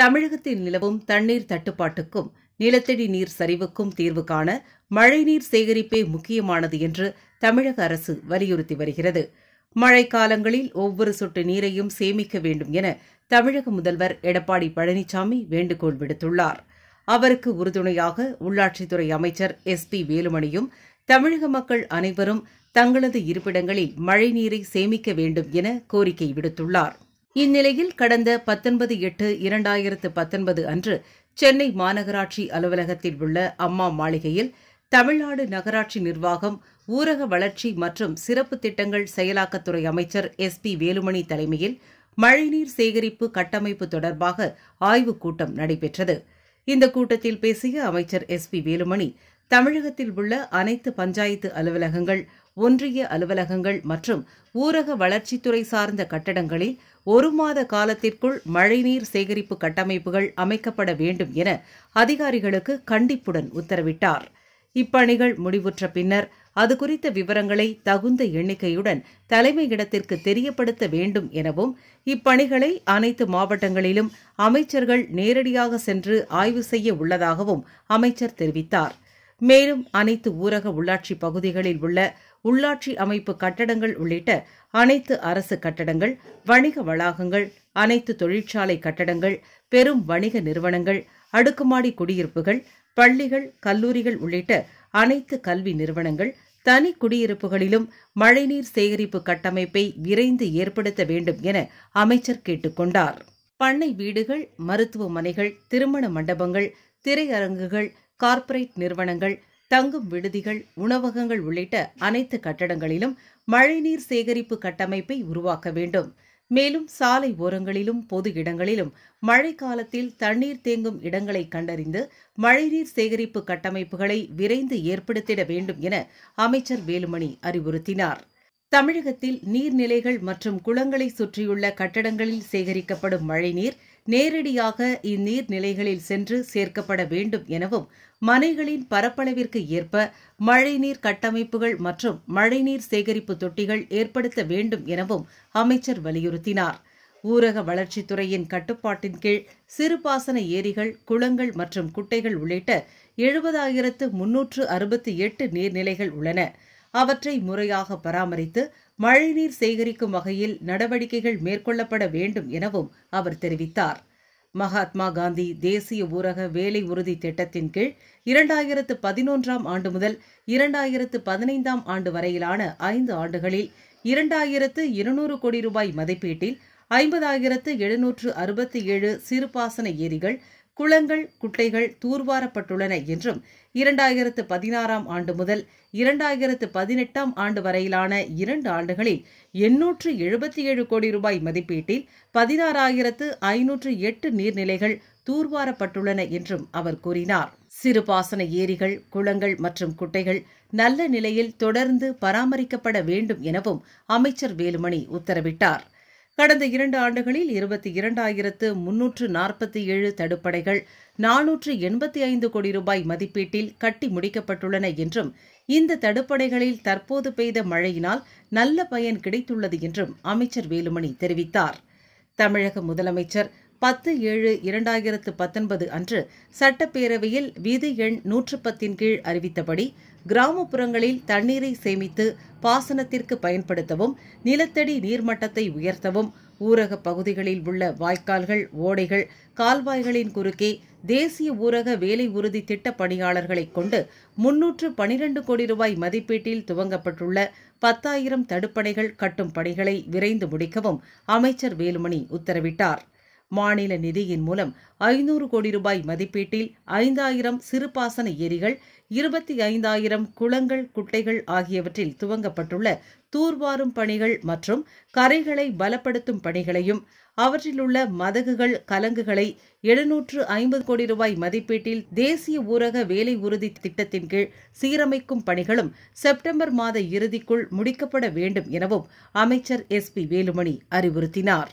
தமிழகத்தில் நிலவும் தண்ணீர் தட்டுப்பாட்டுக்கும் நிலத்தடி நீர் சரிவுக்கும் தீர்வு காண மழைநீர் சேகரிப்பே முக்கியமானது என்று தமிழக அரசு வலியுறுத்தி வருகிறது மழைக்காலங்களில் ஒவ்வொரு சொட்டு நீரையும் சேமிக்க வேண்டும் என தமிழக முதல்வர் எடப்பாடி பழனிசாமி வேண்டுகோள் விடுத்துள்ளார் அவருக்கு உறுதுணையாக உள்ளாட்சித்துறை அமைச்சர் எஸ் பி வேலுமணியும் தமிழக மக்கள் அனைவரும் தங்களது இருப்பிடங்களில் மழைநீரை சேமிக்க வேண்டும் என கோரிக்கை விடுத்துள்ளார் இந்நிலையில் கடந்த பத்தொன்பது எட்டு இரண்டாயிரத்து பத்தொன்பது அன்று சென்னை மாநகராட்சி அலுவலகத்தில் உள்ள அம்மா மாளிகையில் தமிழ்நாடு நகராட்சி நிர்வாகம் ஊரக வளர்ச்சி மற்றும் சிறப்பு திட்டங்கள் செயலாக்கத்துறை அமைச்சர் எஸ் பி வேலுமணி தலைமையில் மழைநீர் சேகரிப்பு கட்டமைப்பு தொடர்பாக ஆய்வுக் கூட்டம் நடைபெற்றது இந்த கூட்டத்தில் பேசிய அமைச்சர் எஸ் பி வேலுமணி தமிழகத்தில் உள்ள அனைத்து பஞ்சாயத்து அலுவலகங்கள் ஒன்றிய அலுவலகங்கள் மற்றும் ஊரக வளர்ச்சித்துறை சார்ந்த கட்டடங்களில் ஒரு மாத காலத்திற்குள் மழைநீர் சேகரிப்பு கட்டமைப்புகள் அமைக்கப்பட வேண்டும் என அதிகாரிகளுக்கு கண்டிப்புடன் உத்தரவிட்டார் இப்பணிகள் முடிவுற்ற பின்னர் அது குறித்த விவரங்களை தகுந்த எண்ணிக்கையுடன் தலைமையிடத்திற்கு தெரியப்படுத்த வேண்டும் எனவும் இப்பணிகளை அனைத்து மாவட்டங்களிலும் அமைச்சர்கள் நேரடியாக சென்று ஆய்வு செய்ய உள்ளதாகவும் அமைச்சர் தெரிவித்தார் மேலும் அனைத்து ஊரக உள்ளாட்சி பகுதிகளில் உள்ள உள்ளாட்சி அமைப்பு கட்டடங்கள் உள்ளிட்ட அனைத்து அரசு கட்டடங்கள் வணிக வளாகங்கள் அனைத்து தொழிற்சாலை கட்டடங்கள் பெரும் வணிக நிறுவனங்கள் அடுக்குமாடி குடியிருப்புகள் பள்ளிகள் கல்லூரிகள் உள்ளிட்ட அனைத்து கல்வி நிறுவனங்கள் தனி குடியிருப்புகளிலும் மழைநீர் சேகரிப்பு கட்டமைப்பை விரைந்து ஏற்படுத்த வேண்டும் என அமைச்சர் கேட்டுக்கொண்டார் பண்ணை வீடுகள் மருத்துவமனைகள் திருமண மண்டபங்கள் திரையரங்குகள் கார்ப்பரேட் நிறுவனங்கள் தங்கும் விடுதிகள் உணவகங்கள் உள்ளிட்ட அனைத்து கட்டடங்களிலும் மழைநீர் சேகரிப்பு கட்டமைப்பை உருவாக்க வேண்டும் மேலும் சாலை ஓரங்களிலும் பொது இடங்களிலும் மழை காலத்தில் தண்ணீர் தேங்கும் இடங்களை கண்டறிந்து மழைநீர் சேகரிப்பு கட்டமைப்புகளை விரைந்து ஏற்படுத்திட வேண்டும் என அமைச்சர் வேலுமணி அறிவுறுத்தினார் தமிழகத்தில் நீர்நிலைகள் மற்றும் குளங்களை சுற்றியுள்ள கட்டடங்களில் சேகரிக்கப்படும் மழைநீர் நேரடியாக இந்நீர்நிலைகளில் சென்று சேர்க்கப்பட வேண்டும் எனவும் மனைகளின் பரப்பளவிற்கு ஏற்ப மழைநீர் கட்டமைப்புகள் மற்றும் மழைநீர் சேகரிப்பு தொட்டிகள் ஏற்படுத்த வேண்டும் எனவும் அமைச்சர் வலியுறுத்தினார் ஊரக வளர்ச்சித்துறையின் கட்டுப்பாட்டின் கீழ் சிறுபாசன ஏரிகள் குளங்கள் மற்றும் குட்டைகள் உள்ளிட்ட எழுபதாயிரத்து முன்னூற்று அறுபத்தி எட்டு நீர்நிலைகள் உள்ளன அவற்றை முறையாக பராமரித்து மழைநீர் சேகரிக்கும் வகையில் நடவடிக்கைகள் மேற்கொள்ளப்பட வேண்டும் எனவும் அவர் தெரிவித்தார் மகாத்மா காந்தி தேசிய ஊரக வேலை உறுதி திட்டத்தின் கீழ் இரண்டாயிரத்து பதினொன்றாம் ஆண்டு முதல் இரண்டாயிரத்து பதினைந்தாம் ஆண்டு வரையிலான ஐந்து ஆண்டுகளில் இரண்டாயிரத்து இருநூறு கோடி ரூபாய் மதிப்பீட்டில் ஐம்பதாயிரத்து எழுநூற்று அறுபத்தி ஏழு சிறுபாசன ஏரிகள் குளங்கள் குட்டைகள் தூர்வாரப்பட்டுள்ளன என்றும் இரண்டாயிரத்து பதினாறாம் ஆண்டு முதல் இரண்டாயிரத்து பதினெட்டாம் ஆண்டு வரையிலான இரண்டு ஆண்டுகளில் எண்ணூற்று எழுபத்தி ஏழு கோடி ரூபாய் மதிப்பீட்டில் பதினாறாயிரத்து ஐநூற்று எட்டு நீர்நிலைகள் தூர்வாரப்பட்டுள்ளன என்றும் அவர் கூறினார் சிறுபாசன ஏரிகள் குளங்கள் மற்றும் குட்டைகள் நல்ல நிலையில் தொடர்ந்து பராமரிக்கப்பட வேண்டும் எனவும் அமைச்சர் வேலுமணி உத்தரவிட்டார் கடந்த இரண்டு ஆண்டுகளில் இருபத்தி இரண்டாயிரத்து முன்னூற்று நாற்பத்தி ஏழு தடுப்படைகள் நானூற்று எண்பத்தி ஐந்து கோடி ரூபாய் மதிப்பீட்டில் கட்டி முடிக்கப்பட்டுள்ளன என்றும் இந்த தடுப்படைகளில் தற்போது பெய்த மழையினால் நல்ல பயன் கிடைத்துள்ளது என்றும் அமைச்சர் வேலுமணி தெரிவித்தார் தமிழக முதலமைச்சர் பத்து ஏழு இரண்டாயிரத்து பத்தொன்பது அன்று சட்டப்பேரவையில் விதி எண் நூற்று பத்தின் கீழ் அறிவித்தபடி கிராமப்புறங்களில் தண்ணீரை சேமித்து பாசனத்திற்கு பயன்படுத்தவும் நிலத்தடி நீர்மட்டத்தை உயர்த்தவும் ஊரக பகுதிகளில் உள்ள வாய்க்கால்கள் ஓடைகள் கால்வாய்களின் குறுக்கே தேசிய ஊரக வேலை உறுதி திட்ட பணியாளர்களை கொண்டு முன்னூற்று பனிரண்டு கோடி ரூபாய் மதிப்பீட்டில் துவங்கப்பட்டுள்ள பத்தாயிரம் தடுப்பணைகள் கட்டும் பணிகளை விரைந்து முடிக்கவும் அமைச்சர் வேலுமணி உத்தரவிட்டார் மாநில நிதியின் மூலம் ஐநூறு கோடி ரூபாய் மதிப்பீட்டில் ஐந்தாயிரம் சிறுபாசன ஏரிகள் இருபத்தி ஐந்தாயிரம் குளங்கள் குட்டைகள் ஆகியவற்றில் துவங்கப்பட்டுள்ள தூர்வாரும் பணிகள் மற்றும் கரைகளை பலப்படுத்தும் பணிகளையும் அவற்றிலுள்ள மதகுகள் கலங்குகளை எழுநூற்று ஐம்பது கோடி ரூபாய் மதிப்பீட்டில் தேசிய ஊரக வேலை உறுதி திட்டத்தின் கீழ் சீரமைக்கும் பணிகளும் செப்டம்பர் மாத இறுதிக்குள் முடிக்கப்பட வேண்டும் எனவும் அமைச்சர் எஸ் பி வேலுமணி அறிவுறுத்தினார்